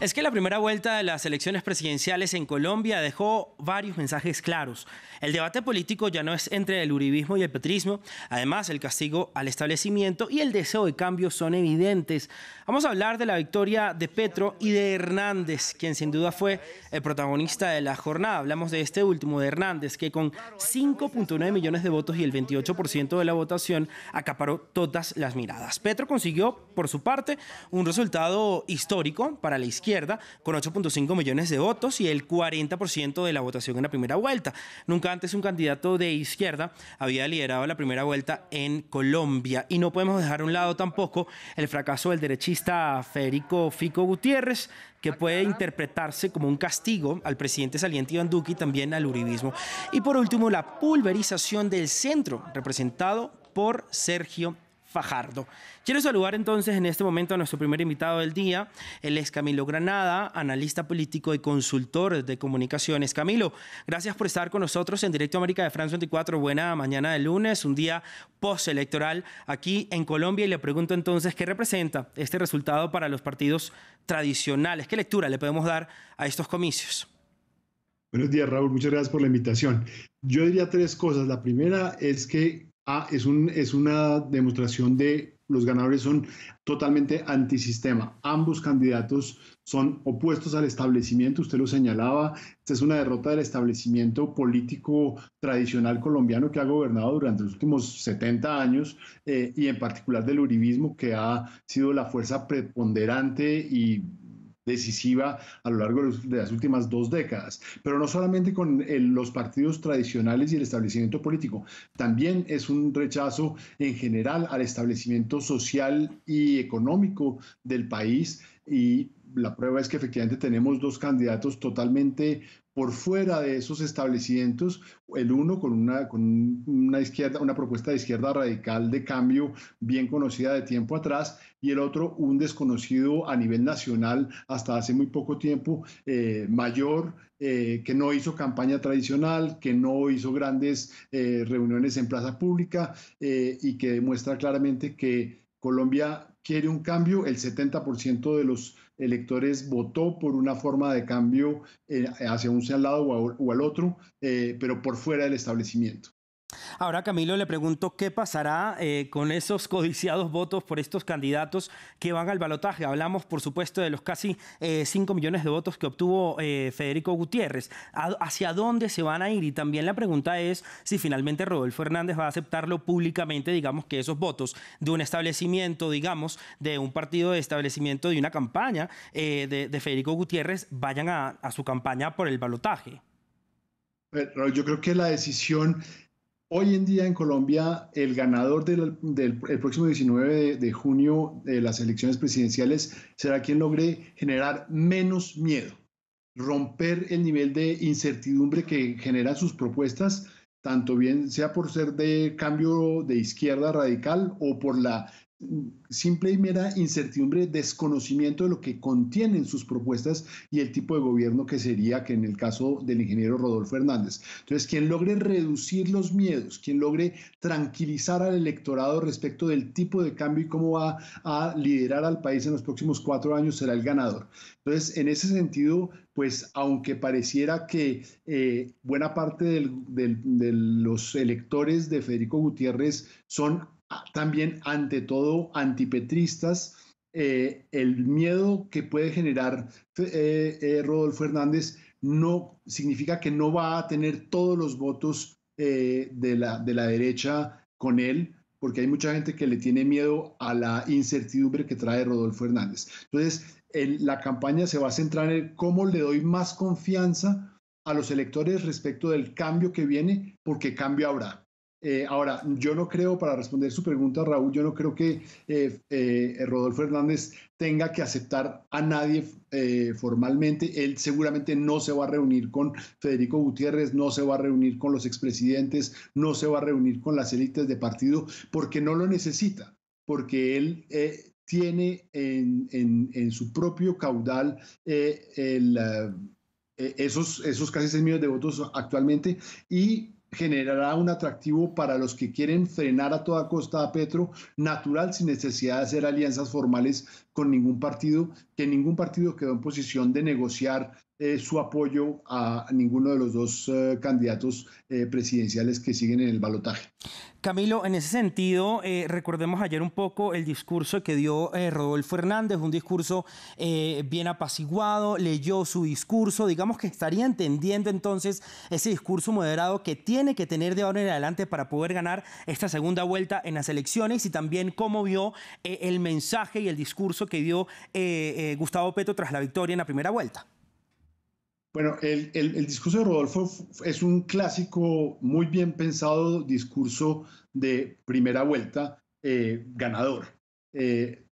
Es que la primera vuelta de las elecciones presidenciales en Colombia dejó varios mensajes claros. El debate político ya no es entre el uribismo y el petrismo. Además, el castigo al establecimiento y el deseo de cambio son evidentes. Vamos a hablar de la victoria de Petro y de Hernández, quien sin duda fue el protagonista de la jornada. Hablamos de este último, de Hernández, que con 5.9 millones de votos y el 28% de la votación acaparó todas las miradas. Petro consiguió, por su parte, un resultado histórico para la izquierda con 8.5 millones de votos y el 40% de la votación en la primera vuelta. Nunca antes un candidato de izquierda había liderado la primera vuelta en Colombia y no podemos dejar a un lado tampoco el fracaso del derechista Federico Fico Gutiérrez, que puede interpretarse como un castigo al presidente saliente Iván Duque y también al uribismo. Y por último, la pulverización del centro, representado por Sergio Fajardo. Quiero saludar entonces en este momento a nuestro primer invitado del día, el ex Camilo Granada, analista político y consultor de comunicaciones. Camilo, gracias por estar con nosotros en Directo América de France 24. Buena mañana de lunes, un día postelectoral aquí en Colombia y le pregunto entonces qué representa este resultado para los partidos tradicionales, qué lectura le podemos dar a estos comicios. Buenos días, Raúl. Muchas gracias por la invitación. Yo diría tres cosas. La primera es que Ah, es, un, es una demostración de los ganadores son totalmente antisistema. Ambos candidatos son opuestos al establecimiento, usted lo señalaba, esta es una derrota del establecimiento político tradicional colombiano que ha gobernado durante los últimos 70 años eh, y en particular del uribismo que ha sido la fuerza preponderante y decisiva a lo largo de las últimas dos décadas, pero no solamente con los partidos tradicionales y el establecimiento político, también es un rechazo en general al establecimiento social y económico del país y la prueba es que efectivamente tenemos dos candidatos totalmente por fuera de esos establecimientos, el uno con una, con una, izquierda, una propuesta de izquierda radical de cambio bien conocida de tiempo atrás y el otro un desconocido a nivel nacional hasta hace muy poco tiempo, eh, mayor, eh, que no hizo campaña tradicional, que no hizo grandes eh, reuniones en plaza pública y que demuestra claramente que Colombia quiere un cambio, el 70% de los electores votó por una forma de cambio eh, hacia un lado o, al otro, eh, pero por fuera del establecimiento. Ahora, Camilo, le pregunto qué pasará eh, con esos codiciados votos por estos candidatos que van al balotaje. Hablamos, por supuesto, de los casi eh, 5 millones de votos que obtuvo eh, Federico Gutiérrez. ¿Hacia dónde se van a ir? Y también la pregunta es si finalmente Rodolfo Hernández va a aceptarlo públicamente, digamos, que esos votos de un establecimiento, digamos, de un partido de establecimiento, de una campaña eh, de, Federico Gutiérrez, vayan a, a su campaña por el balotaje. Yo creo que la decisión Hoy en día en Colombia, el ganador del, próximo 19 de, junio de las elecciones presidenciales será quien logre generar menos miedo, romper el nivel de incertidumbre que generan sus propuestas, tanto bien sea por ser de cambio de izquierda radical o por la simple y mera incertidumbre, desconocimiento de lo que contienen sus propuestas y el tipo de gobierno que sería, que en el caso del ingeniero Rodolfo Hernández. Entonces, quien logre reducir los miedos, quien logre tranquilizar al electorado respecto del tipo de cambio y cómo va a liderar al país en los próximos cuatro años, será el ganador. Entonces, en ese sentido, pues aunque pareciera que eh, buena parte de los electores de Federico Gutiérrez son también ante todo antipetristas, eh, el miedo que puede generar eh, eh, Rodolfo Hernández no significa que no va a tener todos los votos de, la, de la derecha con él, porque hay mucha gente que le tiene miedo a la incertidumbre que trae Rodolfo Hernández. Entonces, la campaña se va a centrar en cómo le doy más confianza a los electores respecto del cambio que viene, porque cambio habrá. Eh, ahora, yo no creo, para responder su pregunta, Raúl, yo no creo que eh, eh, Rodolfo Hernández tenga que aceptar a nadie formalmente. Él seguramente no se va a reunir con Federico Gutiérrez, no se va a reunir con los expresidentes, no se va a reunir con las élites de partido, porque no lo necesita, porque él tiene en, su propio caudal esos, esos casi 6 millones de votos actualmente y generará un atractivo para los que quieren frenar a toda costa a Petro, natural sin necesidad de hacer alianzas formales con ningún partido, que ningún partido quedó en posición de negociar eh, su apoyo a ninguno de los dos eh, candidatos eh, presidenciales que siguen en el balotaje. Camilo, en ese sentido, recordemos ayer un poco el discurso que dio Rodolfo Hernández, un discurso bien apaciguado, leyó su discurso, digamos que estaría entendiendo entonces ese discurso moderado que tiene que tener de ahora en adelante para poder ganar esta segunda vuelta en las elecciones y también cómo vio el mensaje y el discurso que dio eh, eh, Gustavo Petro tras la victoria en la primera vuelta? Bueno, el, discurso de Rodolfo es un clásico, muy bien pensado discurso de primera vuelta eh, ganador.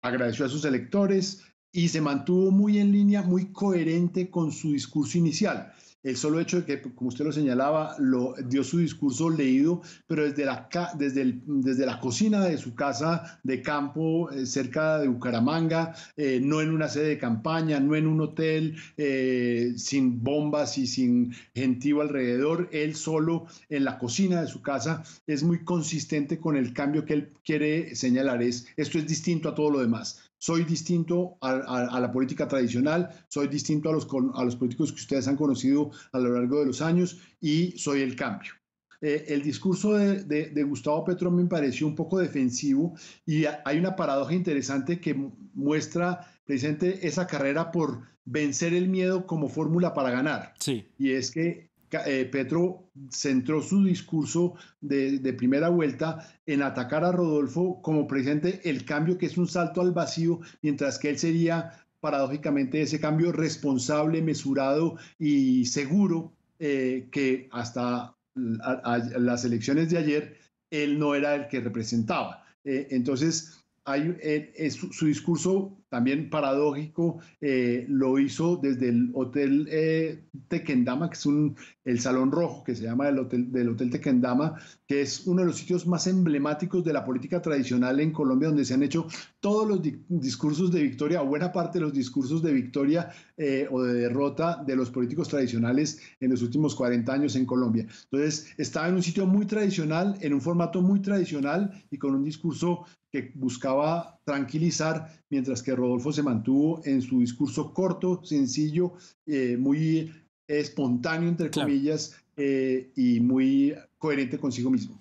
agradeció a sus electores y se mantuvo muy en línea, muy coherente con su discurso inicial el solo hecho de que, como usted lo señalaba, lo, dio su discurso leído, pero desde la, desde, el, desde la cocina de su casa de campo eh, cerca de Bucaramanga, eh, no en una sede de campaña, no en un hotel, eh, sin bombas y sin gentío alrededor, él solo en la cocina de su casa, es muy consistente con el cambio que él quiere señalar. esto es distinto a todo lo demás soy distinto a, la política tradicional, soy distinto a a los políticos que ustedes han conocido a lo largo de los años y soy el cambio. Eh, el discurso de, Gustavo Petro me pareció un poco defensivo y hay una paradoja interesante que muestra precisamente esa carrera por vencer el miedo como fórmula para ganar. Sí. Y es que eh, Petro centró su discurso de, de, primera vuelta en atacar a Rodolfo como presidente el cambio que es un salto al vacío, mientras que él sería paradójicamente ese cambio responsable, mesurado y seguro eh, que hasta las elecciones de ayer él no era el que representaba. Eh, entonces, hay, eh, su, su, discurso también paradójico lo hizo desde el Hotel Tequendama, que es un el Salón Rojo, que se llama el Hotel, del Hotel Tequendama, que es uno de los sitios más emblemáticos de la política tradicional en Colombia, donde se han hecho todos los discursos de victoria, o buena parte de los discursos de victoria eh, o de derrota de los políticos tradicionales en los últimos 40 años en Colombia. Entonces, estaba en un sitio muy tradicional, en un formato muy tradicional y con un discurso que buscaba tranquilizar, mientras que Rodolfo se mantuvo en su discurso corto, sencillo, eh, muy espontáneo, entre comillas, eh, y muy coherente consigo mismo.